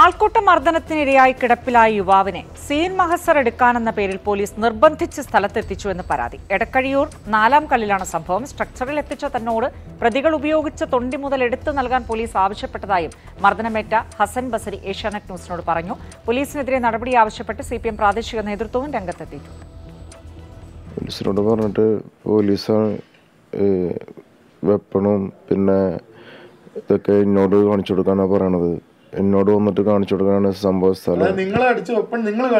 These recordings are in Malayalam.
ആൾക്കൂട്ട മർദ്ദനത്തിനിരയായി കിടപ്പിലായ യുവാവിനെ സീൻ മഹസർ എടുക്കാനെന്ന പേരിൽ പോലീസ് നിർബന്ധിച്ച് സ്ഥലത്തെത്തിച്ചു എന്ന് പരാതി എടക്കഴിയൂർ നാലാം കല്ലിലാണ് സംഭവം സ്ട്രക്ചറിൽ എത്തിച്ച തന്നോട് പ്രതികൾ ഉപയോഗിച്ച തൊണ്ടി മുതൽ എടുത്തു നൽകാൻ പോലീസ് ആവശ്യപ്പെട്ടതായും മർദ്ദനമേറ്റ ഹസൻ ബസരി ഏഷ്യാനെറ്റ് ന്യൂസിനോട് പറഞ്ഞു പോലീസിനെതിരെ നടപടി ആവശ്യപ്പെട്ട് സി പ്രാദേശിക നേതൃത്വവും രംഗത്തെത്തിയിട്ടുണ്ട് പറഞ്ഞിട്ട് പോലീസ് വെപ്പണും പിന്നെ ഇതൊക്കെ എന്നോട് കാണിച്ചു കൊടുക്കാനാണ് പറയണത് എന്നോട് വന്നിട്ട് കാണിച്ചു കൊടുക്കാനാണ് സംഭവ സ്ഥലം നിങ്ങളെ അടിച്ച് വെപ്പണ് എന്നോട്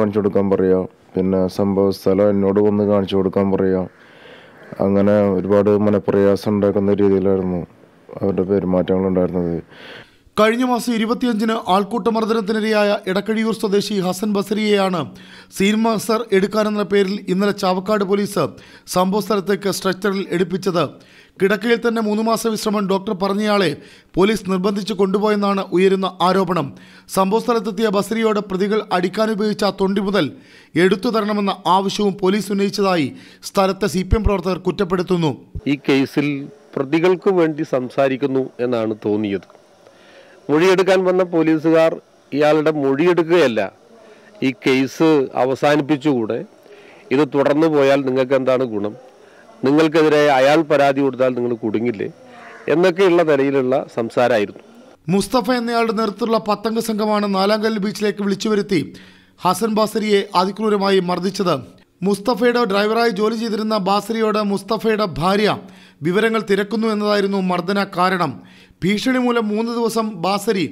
കാണിച്ചു കൊടുക്കാൻ പറയാ പിന്നെ സംഭവ സ്ഥലം എന്നോട് വന്ന് കാണിച്ചു കൊടുക്കാൻ പറയാ അങ്ങനെ ഒരുപാട് മനപ്രയാസം ഉണ്ടാക്കുന്ന രീതിയിലായിരുന്നു അവരുടെ പെരുമാറ്റങ്ങൾ ഉണ്ടായിരുന്നത് കഴിഞ്ഞ മാസം ഇരുപത്തിയഞ്ചിന് ആൾക്കൂട്ട മർദ്ദനത്തിനിരയായ ഇടക്കഴിയൂർ സ്വദേശി ഹസൻ ബസരിയെയാണ് സീൻമാസർ എടുക്കാനെന്ന പേരിൽ ഇന്നലെ ചാവക്കാട് പോലീസ് സംഭവ സ്ഥലത്തേക്ക് സ്ട്രെച്ചറിൽ എടുപ്പിച്ചത് കിടക്കയിൽ തന്നെ മൂന്ന് മാസ വിശ്രമം ഡോക്ടർ പറഞ്ഞയാളെ പോലീസ് നിർബന്ധിച്ച് കൊണ്ടുപോയെന്നാണ് ഉയരുന്ന ആരോപണം സംഭവസ്ഥലത്തെത്തിയ ബസരിയോട് പ്രതികൾ അടിക്കാനുപയോഗിച്ച തൊണ്ടി മുതൽ എടുത്തു തരണമെന്ന ആവശ്യവും പോലീസ് ഉന്നയിച്ചതായി സ്ഥലത്തെ സി പ്രവർത്തകർ കുറ്റപ്പെടുത്തുന്നു ഈ കേസിൽ പ്രതികൾക്ക് വേണ്ടി സംസാരിക്കുന്നു എന്നാണ് തോന്നിയത് മൊഴിയെടുക്കാൻ വന്ന പോലീസുകാർ ഇയാളുടെ മൊഴിയെടുക്കുകയല്ല ഈ കേസ് അവസാനിപ്പിച്ചുകൂടെ ഇത് തുടർന്നു പോയാൽ നിങ്ങൾക്ക് എന്താണ് ഗുണം നിങ്ങൾക്കെതിരെ അയാൾ പരാതി കൊടുത്താൽ നിങ്ങൾ കുടുങ്ങില്ലേ എന്നൊക്കെയുള്ള നിലയിലുള്ള സംസാരമായിരുന്നു മുസ്തഫ എന്നയാളുടെ നേതൃത്വത്തിലുള്ള പത്തംഗ സംഘമാണ് നാലാംകല്ല് ബീച്ചിലേക്ക് വിളിച്ചു വരുത്തി ഹസൻ ബാസരിയെ അതിക്രൂരമായി മർദ്ദിച്ചത് മുസ്തഫയുടെ ഡ്രൈവറായി ജോലി ചെയ്തിരുന്ന ബാസരിയോട് മുസ്തഫയുടെ ഭാര്യ വിവരങ്ങൾ തിരക്കുന്നു എന്നതായിരുന്നു മർദ്ദന കാരണം ഭീഷണി മൂലം മൂന്ന് ദിവസം ബാസരി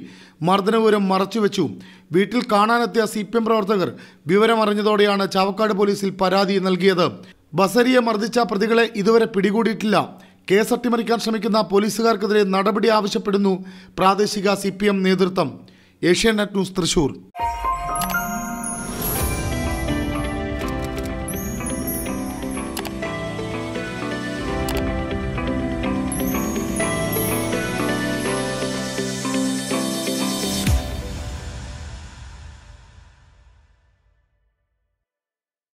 മർദ്ദനപൂരം മറച്ചുവെച്ചു വീട്ടിൽ കാണാനെത്തിയ സി പി എം പ്രവർത്തകർ വിവരമറിഞ്ഞതോടെയാണ് ചാവക്കാട് പോലീസിൽ പരാതി നൽകിയത് ബസരിയെ മർദ്ദിച്ച പ്രതികളെ ഇതുവരെ പിടികൂടിയിട്ടില്ല കേസ് അട്ടിമറിക്കാൻ ശ്രമിക്കുന്ന പോലീസുകാർക്കെതിരെ നടപടി ആവശ്യപ്പെടുന്നു പ്രാദേശിക സി നേതൃത്വം ഏഷ്യാനെറ്റ് ന്യൂസ് തൃശൂർ